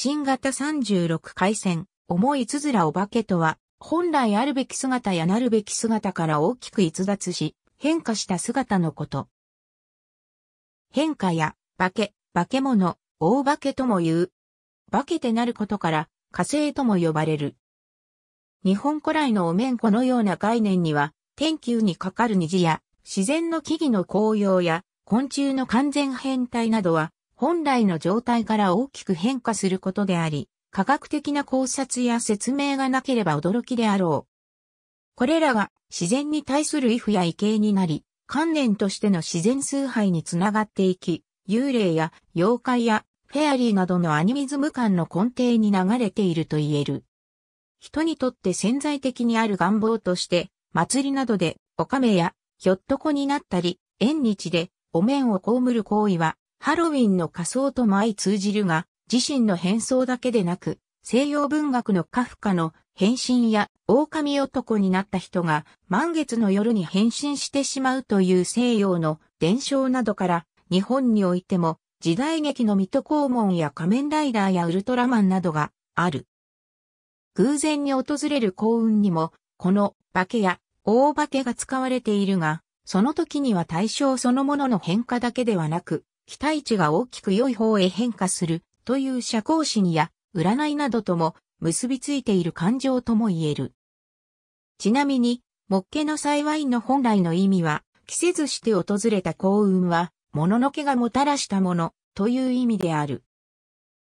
新型36回戦、重いつづらお化けとは、本来あるべき姿やなるべき姿から大きく逸脱し、変化した姿のこと。変化や、化け、化け物、大化けとも言う。化けてなることから、火星とも呼ばれる。日本古来のお面このような概念には、天球にかかる虹や、自然の木々の紅葉や、昆虫の完全変態などは、本来の状態から大きく変化することであり、科学的な考察や説明がなければ驚きであろう。これらが自然に対する異譜や異形になり、観念としての自然崇拝につながっていき、幽霊や妖怪やフェアリーなどのアニミズム感の根底に流れていると言える。人にとって潜在的にある願望として、祭りなどで、おかめや、ひょっとこになったり、縁日で、お面をこむる行為は、ハロウィンの仮装と相通じるが、自身の変装だけでなく、西洋文学のカフカの変身や狼男になった人が満月の夜に変身してしまうという西洋の伝承などから日本においても時代劇の水戸黄門や仮面ライダーやウルトラマンなどがある。偶然に訪れる幸運にもこの化けや大化けが使われているが、その時には対象そのものの変化だけではなく、期待値が大きく良い方へ変化するという社交心や占いなどとも結びついている感情とも言える。ちなみに、もっけの幸いの本来の意味は、着せずして訪れた幸運は、もののけがもたらしたものという意味である。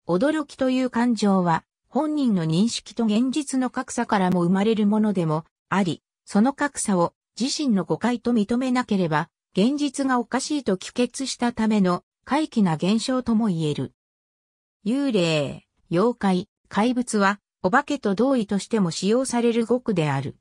驚きという感情は、本人の認識と現実の格差からも生まれるものでもあり、その格差を自身の誤解と認めなければ、現実がおかしいと帰結したための怪奇な現象とも言える。幽霊、妖怪、怪物は、お化けと同意としても使用される語句である。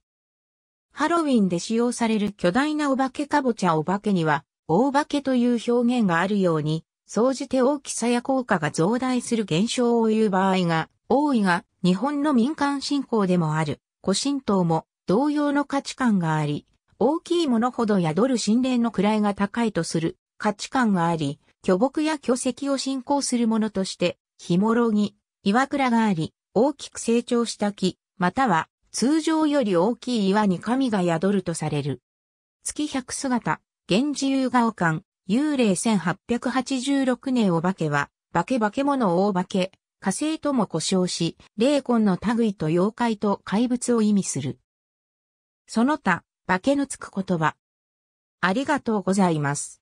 ハロウィンで使用される巨大なお化けかぼちゃお化けには、大化けという表現があるように、総じて大きさや効果が増大する現象を言う場合が多いが、日本の民間信仰でもある、古神道も同様の価値観があり、大きいものほど宿る神殿の位が高いとする価値観があり、巨木や巨石を信仰するものとして、ヒモロギ、岩倉があり、大きく成長した木、または通常より大きい岩に神が宿るとされる。月百姿、源氏遊顔館、幽霊1886年お化けは、化け化け物大化け、火星とも呼称し、霊魂の類と妖怪と怪物を意味する。その他、化けのつく言葉。ありがとうございます。